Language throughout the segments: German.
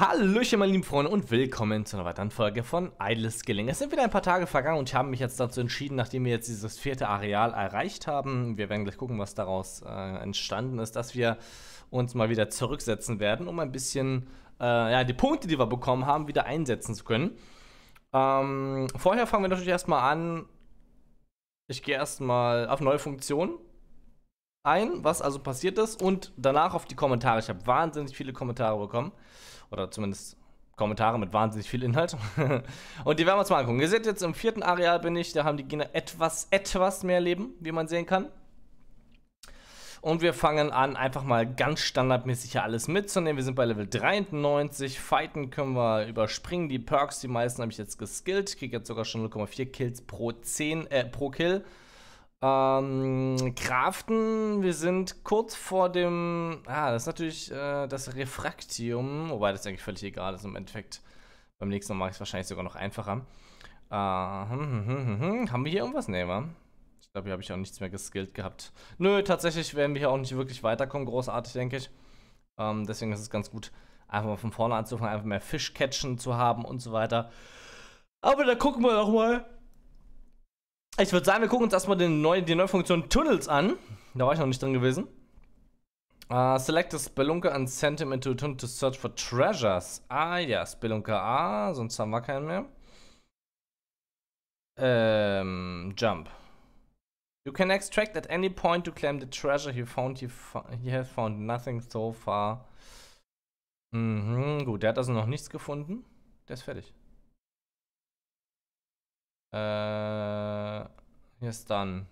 Hallöchen meine lieben Freunde und willkommen zu einer weiteren Folge von Idle Skilling. Es sind wieder ein paar Tage vergangen und ich habe mich jetzt dazu entschieden, nachdem wir jetzt dieses vierte Areal erreicht haben, wir werden gleich gucken, was daraus äh, entstanden ist, dass wir uns mal wieder zurücksetzen werden, um ein bisschen äh, ja, die Punkte, die wir bekommen haben, wieder einsetzen zu können. Ähm, vorher fangen wir natürlich erstmal an, ich gehe erstmal auf neue Funktionen ein, was also passiert ist und danach auf die Kommentare. Ich habe wahnsinnig viele Kommentare bekommen. Oder zumindest Kommentare mit wahnsinnig viel Inhalt. und die werden wir uns mal angucken. Ihr seht jetzt, im vierten Areal bin ich. Da haben die Gegner etwas, etwas mehr Leben, wie man sehen kann. Und wir fangen an, einfach mal ganz standardmäßig hier alles mitzunehmen. Wir sind bei Level 93. Fighten können wir überspringen. Die Perks, die meisten habe ich jetzt geskillt. Kriege jetzt sogar schon 0,4 Kills pro, 10, äh, pro Kill. Ähm, Kraften, wir sind kurz vor dem. Ah, das ist natürlich äh, das Refraktium, wobei das eigentlich völlig egal ist. Im Endeffekt, beim nächsten Mal mache ich es wahrscheinlich sogar noch einfacher. Äh, hm, hm, hm, hm, haben wir hier irgendwas? Nee, wa? Ich glaube, hier habe ich auch nichts mehr geskillt gehabt. Nö, tatsächlich werden wir hier auch nicht wirklich weiterkommen, großartig, denke ich. Ähm, deswegen ist es ganz gut, einfach mal von vorne anzufangen, einfach mehr Fisch catchen zu haben und so weiter. Aber da gucken wir doch mal, ich würde sagen, wir gucken uns erstmal den neuen, die neue Funktion Tunnels an. Da war ich noch nicht drin gewesen. Uh, select the Spelunker and send him into a tunnel to search for treasures. Ah ja, Spelunker A, sonst haben wir keinen mehr. Ähm, Jump. You can extract at any point to claim the treasure he found. He, he has found nothing so far. Mhm, gut, der hat also noch nichts gefunden. Der ist fertig. Äh, hier ist dann.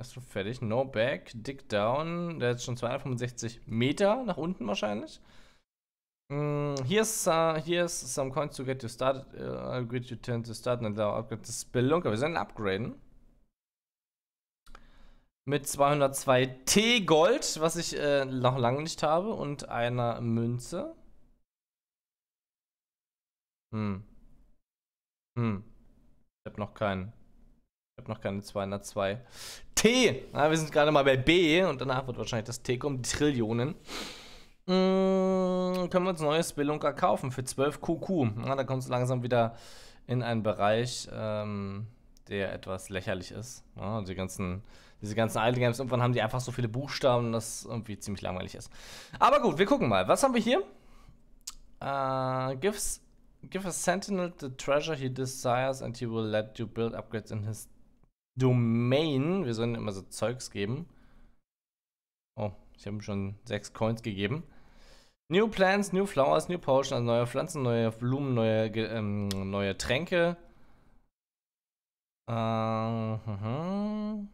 Hast du fertig? No back, dick down. Der ist schon 265 Meter nach unten wahrscheinlich. Mm, hier ist uh, some coins to get you started. Uh, I'll get you 10 to start and now upgrade the Spelunker. Wir sollen upgraden. Mit 202 T-Gold, was ich äh, noch lange nicht habe, und einer Münze. Hm. Hm. Ich habe noch keinen. Ich habe noch keine 202. T! Na, wir sind gerade mal bei B und danach wird wahrscheinlich das T kommen. Trillionen. Hm, können wir uns neue Spelunker kaufen für 12 QQ. Na, da kommt es langsam wieder in einen Bereich, ähm, der etwas lächerlich ist. Ja, die ganzen, diese ganzen Idle Games, irgendwann haben die einfach so viele Buchstaben, dass irgendwie ziemlich langweilig ist. Aber gut, wir gucken mal. Was haben wir hier? Uh, äh, gives Give a sentinel the treasure he desires and he will let you build upgrades in his domain. Wir sollen immer so also Zeugs geben. Oh, ich habe ihm schon sechs Coins gegeben. New plants, new flowers, new potions, also neue Pflanzen, neue Blumen, neue, ähm, neue Tränke. Uh, mhm.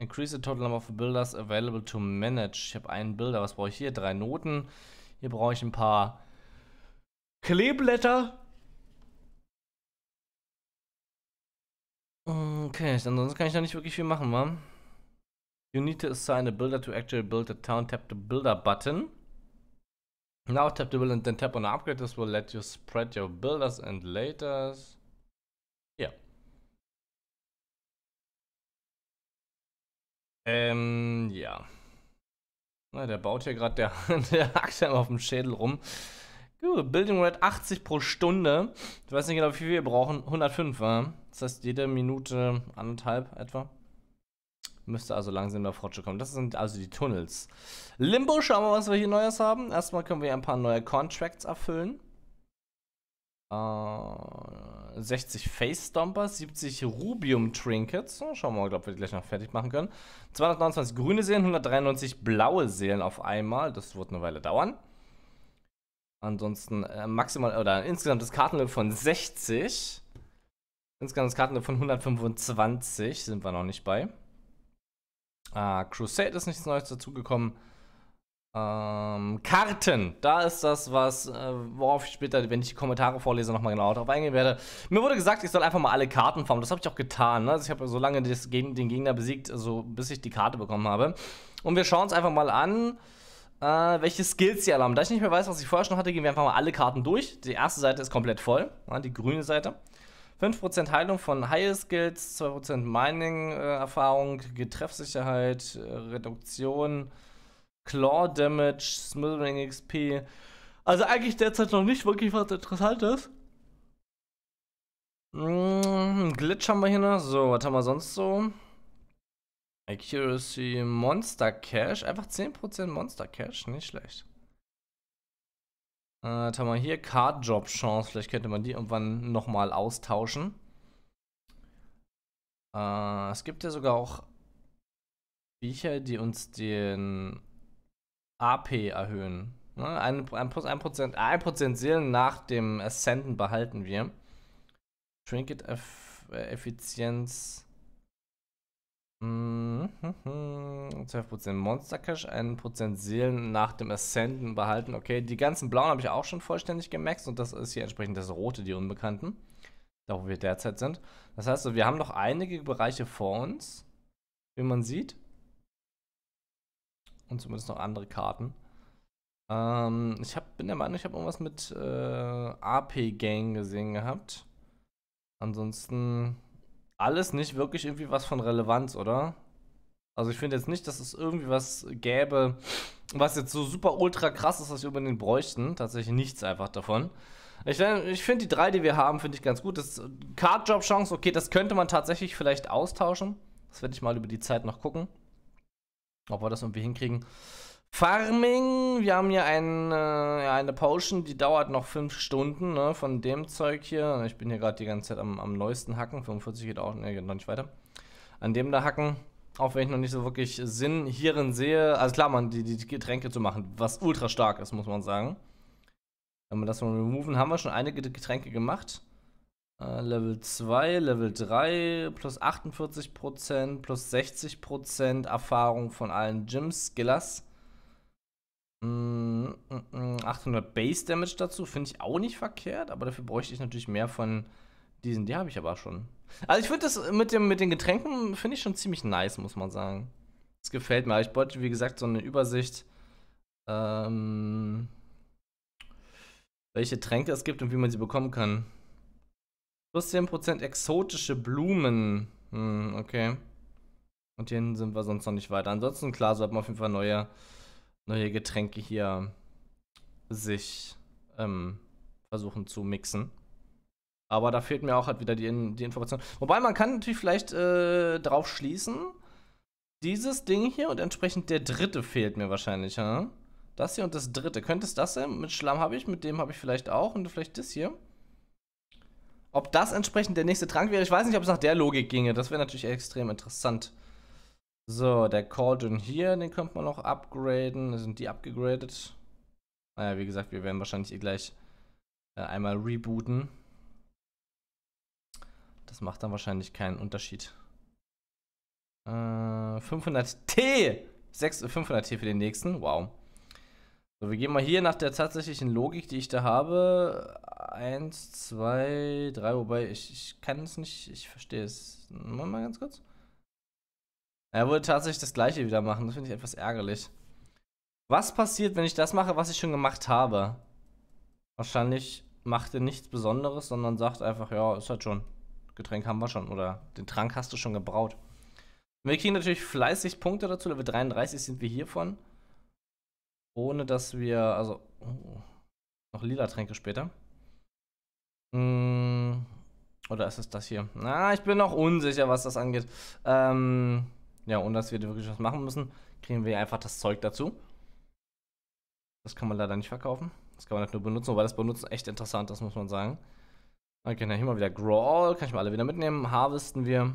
Increase the total number of builders available to manage. Ich habe einen Builder. Was brauche ich hier? Drei Noten. Hier brauche ich ein paar Kleeblätter. Okay, ansonsten kann ich da nicht wirklich viel machen, Mann. You need to assign a builder to actually build a town. Tap the builder button. Now tap the builder and then tap on the upgrade. This will let you spread your builders and laters. Yeah. Ähm, ja. Na, der baut hier gerade der, der Axel auf dem Schädel rum. Uh, Building Rate 80 pro Stunde. Ich weiß nicht genau, wie viel wir brauchen. 105, war. Das heißt, jede Minute anderthalb etwa. Müsste also langsam der Frotsche kommen. Das sind also die Tunnels. Limbo, schauen wir mal, was wir hier Neues haben. Erstmal können wir ein paar neue Contracts erfüllen. Uh, äh, 60 Face Stompers, 70 Rubium Trinkets. So, schauen wir mal, ob wir die gleich noch fertig machen können. 229 grüne Seelen, 193 blaue Seelen auf einmal. Das wird eine Weile dauern. Ansonsten äh, maximal oder insgesamt das Kartenlimit von 60. Insgesamt das Kartenlimit von 125 sind wir noch nicht bei. Äh, Crusade ist nichts Neues dazugekommen. Ähm, Karten, da ist das, was, äh, worauf ich später, wenn ich die Kommentare vorlese, nochmal genauer darauf eingehen werde. Mir wurde gesagt, ich soll einfach mal alle Karten farmen. Das habe ich auch getan. Ne? Also ich habe so lange den Gegner besiegt, also, bis ich die Karte bekommen habe. Und wir schauen es einfach mal an äh, welche Skills sie alle haben. Da ich nicht mehr weiß, was ich vorher schon hatte, gehen wir einfach mal alle Karten durch. Die erste Seite ist komplett voll, ja, die grüne Seite. 5% Heilung von High Skills, 2% Mining-Erfahrung, äh, Getreffsicherheit, äh, Reduktion, Claw Damage, Smithering XP. Also eigentlich derzeit noch nicht wirklich was Interessantes. Mm, Glitch haben wir hier noch. So, was haben wir sonst so? Accuracy Monster Cash. Einfach 10% Monster Cash. Nicht schlecht. Äh, was haben wir hier? Card Job Chance. Vielleicht könnte man die irgendwann nochmal austauschen. Äh, es gibt ja sogar auch Viecher, die uns den AP erhöhen. Ne? Ein, ein, plus 1%, 1 Seelen nach dem Ascenden behalten wir. Trinket Eff Effizienz. 12% mhm, mhm, mhm. Monster Cash, 1% Seelen nach dem Ascenden behalten. Okay, die ganzen blauen habe ich auch schon vollständig gemaxt und das ist hier entsprechend das rote, die Unbekannten. Da wo wir derzeit sind. Das heißt, wir haben noch einige Bereiche vor uns, wie man sieht. Und zumindest noch andere Karten. Ähm, ich hab, bin der Meinung, ich habe irgendwas mit äh, AP-Gang gesehen gehabt. Ansonsten alles nicht wirklich irgendwie was von Relevanz, oder? Also ich finde jetzt nicht, dass es irgendwie was gäbe, was jetzt so super ultra krass ist, was wir unbedingt bräuchten. Tatsächlich nichts einfach davon. Ich, ich finde die drei, die wir haben, finde ich ganz gut. Das Card-Job-Chance, okay, das könnte man tatsächlich vielleicht austauschen. Das werde ich mal über die Zeit noch gucken, ob wir das irgendwie hinkriegen. Farming, wir haben hier ein, äh, eine Potion, die dauert noch 5 Stunden, ne, von dem Zeug hier. Ich bin hier gerade die ganze Zeit am, am, neuesten Hacken, 45 geht auch, ne, geht noch nicht weiter. An dem da Hacken, auch wenn ich noch nicht so wirklich Sinn hierin sehe. Also klar, man, die, die Getränke zu machen, was ultra stark ist, muss man sagen. Wenn wir das mal removen, haben wir schon einige Getränke gemacht. Äh, Level 2, Level 3, plus 48%, plus 60% Erfahrung von allen Gyms, Skillers. 800 mm, mm, mm, Base Damage dazu finde ich auch nicht verkehrt, aber dafür bräuchte ich natürlich mehr von diesen. Die habe ich aber schon. Also ich finde das mit, dem, mit den Getränken finde ich schon ziemlich nice, muss man sagen. Das gefällt mir. Ich wollte, wie gesagt, so eine Übersicht, ähm, welche Tränke es gibt und wie man sie bekommen kann. Plus 10% exotische Blumen. Hm, okay. Und hier sind wir sonst noch nicht weiter. Ansonsten, klar, so hat man auf jeden Fall neue neue Getränke hier sich ähm, versuchen zu mixen. Aber da fehlt mir auch halt wieder die, die Information. Wobei man kann natürlich vielleicht äh, drauf schließen, dieses Ding hier und entsprechend der dritte fehlt mir wahrscheinlich, ja? Das hier und das dritte. Könnte es das sein? Mit Schlamm habe ich, mit dem habe ich vielleicht auch und vielleicht das hier. Ob das entsprechend der nächste Trank wäre, ich weiß nicht, ob es nach der Logik ginge. Das wäre natürlich extrem interessant. So, der Cauldron hier, den könnte man noch upgraden. Sind die abgegradet? Naja, wie gesagt, wir werden wahrscheinlich eh gleich äh, einmal rebooten. Das macht dann wahrscheinlich keinen Unterschied. Äh, 500T! 500T für den nächsten, wow. So, wir gehen mal hier nach der tatsächlichen Logik, die ich da habe. Eins, zwei, drei, wobei ich, ich kann es nicht, ich verstehe es. Mal ganz kurz. Er würde tatsächlich das gleiche wieder machen. Das finde ich etwas ärgerlich. Was passiert, wenn ich das mache, was ich schon gemacht habe? Wahrscheinlich macht er nichts Besonderes, sondern sagt einfach, ja, ist halt schon. Getränk haben wir schon oder den Trank hast du schon gebraut. Wir kriegen natürlich fleißig Punkte dazu. Level 33 sind wir hiervon. Ohne dass wir, also, oh, noch lila Tränke später. Mm, oder ist es das hier? Na, ich bin noch unsicher, was das angeht. Ähm, ja, ohne dass wir wirklich was machen müssen, kriegen wir einfach das Zeug dazu. Das kann man leider nicht verkaufen. Das kann man halt nur benutzen, weil das Benutzen echt interessant ist, muss man sagen. Okay, dann hier mal wieder Growl, kann ich mal alle wieder mitnehmen. Harvesten wir.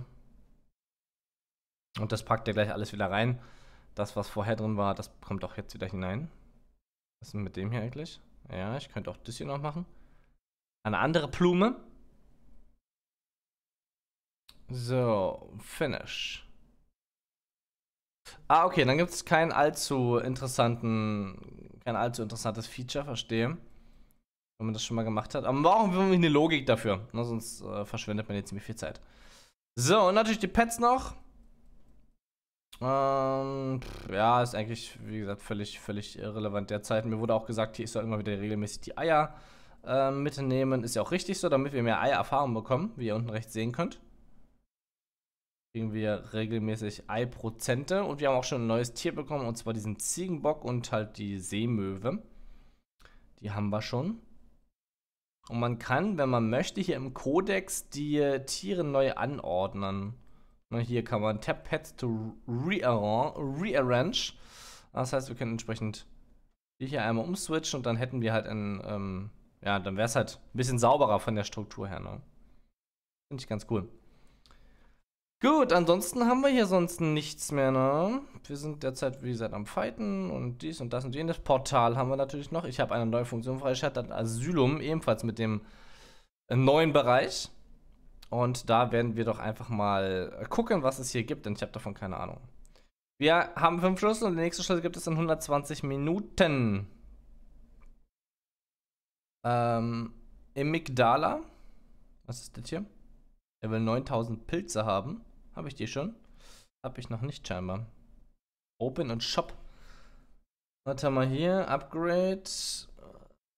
Und das packt er gleich alles wieder rein. Das, was vorher drin war, das kommt auch jetzt wieder hinein. Was ist denn mit dem hier eigentlich? Ja, ich könnte auch das hier noch machen. Eine andere Blume. So, Finish. Ah, okay, dann gibt es kein allzu interessanten, kein allzu interessantes Feature, verstehe. Wenn man das schon mal gemacht hat. Aber man braucht irgendwie eine Logik dafür. Ne? Sonst äh, verschwendet man jetzt ziemlich viel Zeit. So, und natürlich die Pets noch. Ähm, ja, ist eigentlich, wie gesagt, völlig, völlig irrelevant derzeit. Mir wurde auch gesagt, hier, ist soll immer wieder regelmäßig die Eier äh, mitnehmen. Ist ja auch richtig so, damit wir mehr Eiererfahrung bekommen, wie ihr unten rechts sehen könnt kriegen wir regelmäßig Eiprozente. Und wir haben auch schon ein neues Tier bekommen, und zwar diesen Ziegenbock und halt die Seemöwe. Die haben wir schon. Und man kann, wenn man möchte, hier im Kodex die Tiere neu anordnen. Und hier kann man Tap Pets to Rearrange. Das heißt, wir können entsprechend die hier einmal umswitchen und dann hätten wir halt ein, ähm, ja, dann wäre es halt ein bisschen sauberer von der Struktur her, ne? Finde ich ganz cool. Gut, ansonsten haben wir hier sonst nichts mehr, ne? Wir sind derzeit, wie gesagt, am Fighten und dies und das und jenes. Portal haben wir natürlich noch. Ich habe eine neue Funktion freigeschaltet, Asylum, ebenfalls mit dem äh, neuen Bereich. Und da werden wir doch einfach mal äh, gucken, was es hier gibt, denn ich habe davon keine Ahnung. Wir haben fünf Schlüssel und den nächsten Schlüssel gibt es in 120 Minuten. Ähm, Amygdala. Was ist das hier? Er will 9000 Pilze haben. Habe ich die schon? Habe ich noch nicht scheinbar. Open und Shop. Warte mal hier. Upgrade.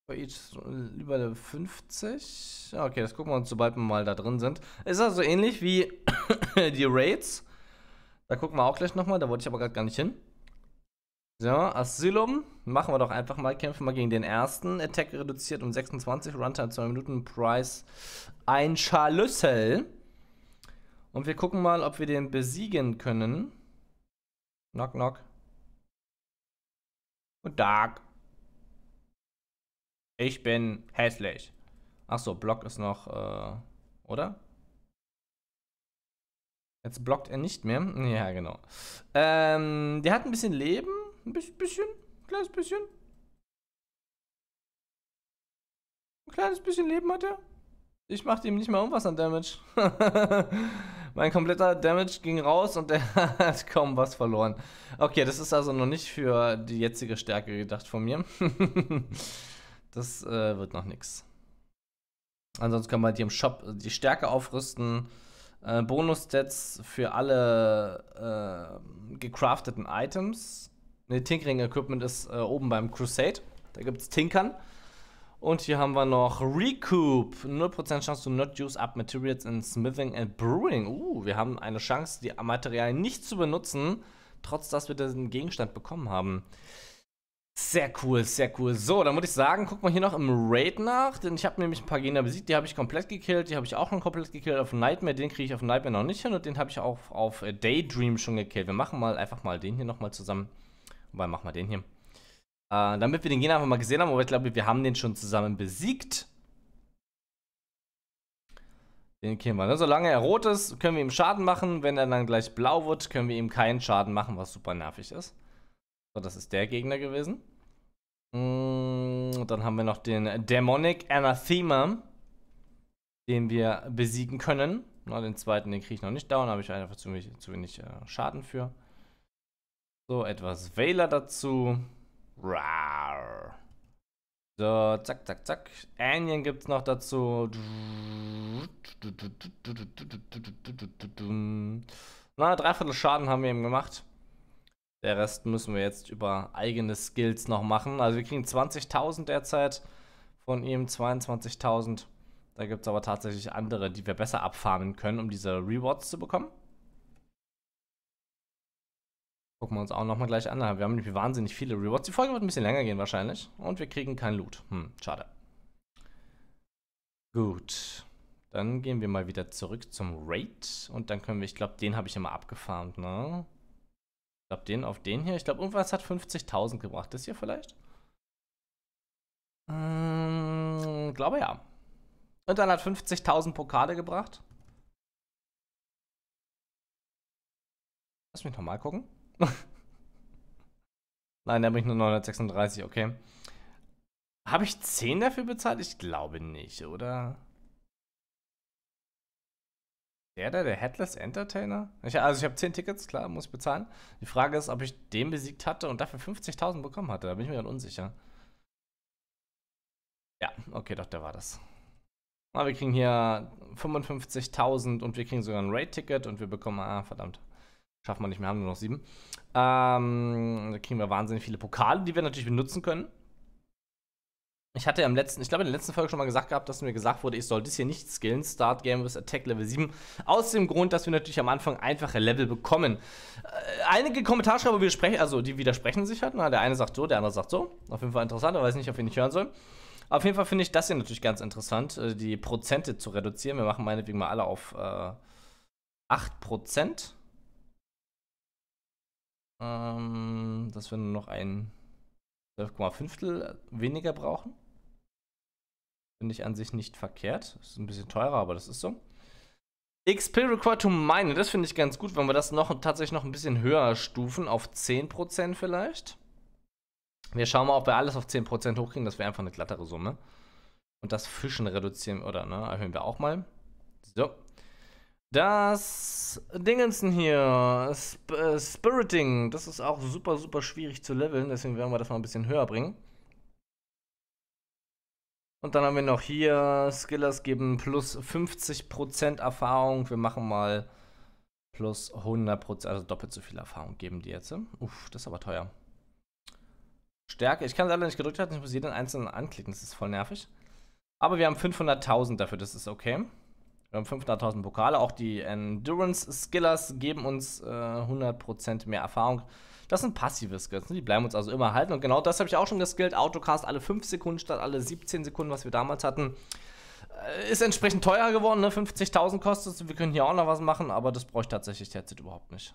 Bei each äh, äh, über 50. Okay, das gucken wir uns, sobald wir mal da drin sind. Ist also ähnlich wie die Raids. Da gucken wir auch gleich nochmal. Da wollte ich aber gerade gar nicht hin. So, Asylum. Machen wir doch einfach mal. Kämpfen wir gegen den ersten. Attack reduziert um 26. Runtime 2 Minuten. Price ein Schalüssel. Und wir gucken mal, ob wir den besiegen können. Knock, knock. Und Dark. Ich bin hässlich. Achso, Block ist noch, äh, oder? Jetzt blockt er nicht mehr. Ja, genau. Ähm, der hat ein bisschen Leben. Ein bisschen. Ein kleines bisschen. Ein kleines bisschen Leben hat er. Ich mach dem nicht mal um an Damage. Mein kompletter Damage ging raus und er hat kaum was verloren. Okay, das ist also noch nicht für die jetzige Stärke gedacht von mir. das äh, wird noch nichts. Ansonsten kann man halt hier im Shop die Stärke aufrüsten. Äh, Bonus-Stats für alle äh, gecrafteten Items. Ne, Tinkering-Equipment ist äh, oben beim Crusade. Da gibt es Tinkern. Und hier haben wir noch Recoup. 0% Chance to not use up materials in smithing and brewing. Uh, wir haben eine Chance, die Materialien nicht zu benutzen, trotz dass wir den Gegenstand bekommen haben. Sehr cool, sehr cool. So, dann würde ich sagen, guck mal hier noch im Raid nach, denn ich habe nämlich ein paar Gegner besiegt. Die habe ich komplett gekillt, die habe ich auch schon komplett gekillt auf Nightmare. Den kriege ich auf Nightmare noch nicht hin und den habe ich auch auf Daydream schon gekillt. Wir machen mal einfach mal den hier nochmal zusammen. Wobei, machen wir den hier. Äh, damit wir den Gegner einfach mal gesehen haben, aber ich glaube, wir haben den schon zusammen besiegt. Den killen wir. Ne? Solange er rot ist, können wir ihm Schaden machen. Wenn er dann gleich blau wird, können wir ihm keinen Schaden machen, was super nervig ist. So, das ist der Gegner gewesen. Und mm, dann haben wir noch den Demonic Anathema, den wir besiegen können. Na, den zweiten, den kriege ich noch nicht down, habe ich einfach zu wenig, zu wenig äh, Schaden für. So, etwas Wähler dazu. Rar. So, zack, zack, zack. Anion gibt's noch dazu. Na, dreiviertel Schaden haben wir eben gemacht. Der Rest müssen wir jetzt über eigene Skills noch machen. Also wir kriegen 20.000 derzeit von ihm, 22.000. Da gibt es aber tatsächlich andere, die wir besser abfarmen können, um diese Rewards zu bekommen. Gucken wir uns auch nochmal gleich an. Wir haben nämlich wahnsinnig viele Rewards. Die Folge wird ein bisschen länger gehen wahrscheinlich. Und wir kriegen kein Loot. Hm, schade. Gut. Dann gehen wir mal wieder zurück zum Raid. Und dann können wir, ich glaube, den habe ich immer abgefarmt, ne? Ich glaube, den auf den hier. Ich glaube, irgendwas hat 50.000 gebracht. Das hier vielleicht? Hm, glaube ja. Und dann hat 50.000 Pokale gebracht. Lass mich nochmal gucken. Nein, der bringt nur 936, okay. Habe ich 10 dafür bezahlt? Ich glaube nicht, oder? Der da, der Headless Entertainer? Ich, also ich habe 10 Tickets, klar, muss ich bezahlen. Die Frage ist, ob ich den besiegt hatte und dafür 50.000 bekommen hatte. Da bin ich mir dann unsicher. Ja, okay, doch, der war das. Aber ah, wir kriegen hier 55.000 und wir kriegen sogar ein Raid-Ticket und wir bekommen, ah, verdammt. Schaffen wir nicht mehr, haben nur noch sieben. Ähm, da kriegen wir wahnsinnig viele Pokale, die wir natürlich benutzen können. Ich hatte ja im letzten, ich glaube in der letzten Folge schon mal gesagt gehabt, dass mir gesagt wurde, ich soll das hier nicht skillen. Start Game with Attack Level 7. Aus dem Grund, dass wir natürlich am Anfang einfache Level bekommen. Äh, einige Kommentarschreiber widersprechen, also die widersprechen sich halt. Na, ne? der eine sagt so, der andere sagt so. Auf jeden Fall interessant, aber weiß nicht, auf wen ich hören soll. Auf jeden Fall finde ich das hier natürlich ganz interessant, äh, die Prozente zu reduzieren. Wir machen meinetwegen mal alle auf äh, 8% ähm, dass wir nur noch ein 12,5 weniger brauchen. Finde ich an sich nicht verkehrt. Ist ein bisschen teurer, aber das ist so. XP Required to Mine, das finde ich ganz gut, wenn wir das noch tatsächlich noch ein bisschen höher stufen, auf 10% vielleicht. Wir schauen mal, ob wir alles auf 10% hochkriegen, das wäre einfach eine glattere Summe. Und das Fischen reduzieren, oder ne, erhöhen wir auch mal. So. Das Dingensen hier, Sp äh, Spiriting, das ist auch super, super schwierig zu leveln, deswegen werden wir das mal ein bisschen höher bringen. Und dann haben wir noch hier, Skillers geben plus 50% Erfahrung, wir machen mal plus 100%, also doppelt so viel Erfahrung geben die jetzt. Hm? Uff, das ist aber teuer. Stärke, ich kann es leider nicht gedrückt halten, ich muss jeden einzelnen anklicken, das ist voll nervig. Aber wir haben 500.000 dafür, das ist okay. Wir haben 500.000 Pokale. Auch die Endurance Skillers geben uns äh, 100% mehr Erfahrung. Das sind passive Skills, ne? die bleiben uns also immer halten. Und genau das habe ich auch schon geskillt. Autocast alle 5 Sekunden statt alle 17 Sekunden, was wir damals hatten. Äh, ist entsprechend teurer geworden, ne? 50.000 kostet es. Wir können hier auch noch was machen, aber das bräuchte tatsächlich derzeit überhaupt nicht.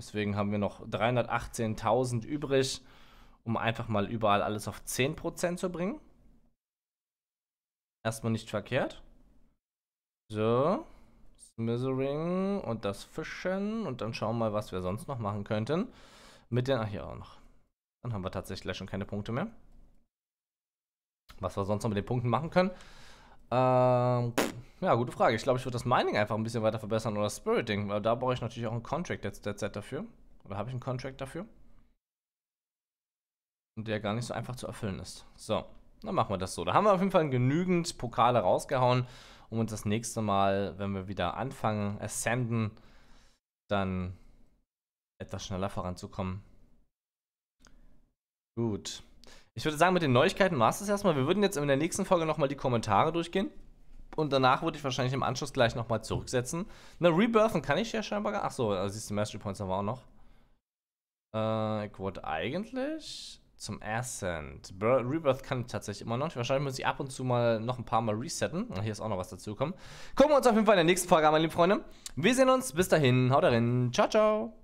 Deswegen haben wir noch 318.000 übrig, um einfach mal überall alles auf 10% zu bringen. Erstmal nicht verkehrt. So. Smithering und das Fischen. Und dann schauen wir mal, was wir sonst noch machen könnten. Mit den. Ach, hier auch noch. Dann haben wir tatsächlich schon keine Punkte mehr. Was wir sonst noch mit den Punkten machen können. Ähm, ja, gute Frage. Ich glaube, ich würde das Mining einfach ein bisschen weiter verbessern oder Spiriting, weil da brauche ich natürlich auch einen Contract jetzt derzeit dafür. Oder habe ich einen Contract dafür? Und der gar nicht so einfach zu erfüllen ist. So, dann machen wir das so. Da haben wir auf jeden Fall genügend Pokale rausgehauen um uns das nächste Mal, wenn wir wieder anfangen, ascenden, dann etwas schneller voranzukommen. Gut. Ich würde sagen, mit den Neuigkeiten war es das erstmal. Wir würden jetzt in der nächsten Folge nochmal die Kommentare durchgehen. Und danach würde ich wahrscheinlich im Anschluss gleich nochmal zurücksetzen. Na, rebirthen kann ich ja scheinbar gar Achso, also siehst du, Mastery Points haben wir auch noch. Äh, ich wollte eigentlich zum Ascent. Rebirth kann ich tatsächlich immer noch. Wahrscheinlich muss ich ab und zu mal noch ein paar Mal resetten. Und hier ist auch noch was dazukommen. Gucken wir uns auf jeden Fall in der nächsten Folge an, meine lieben Freunde. Wir sehen uns. Bis dahin. Haut rein. Ciao, ciao.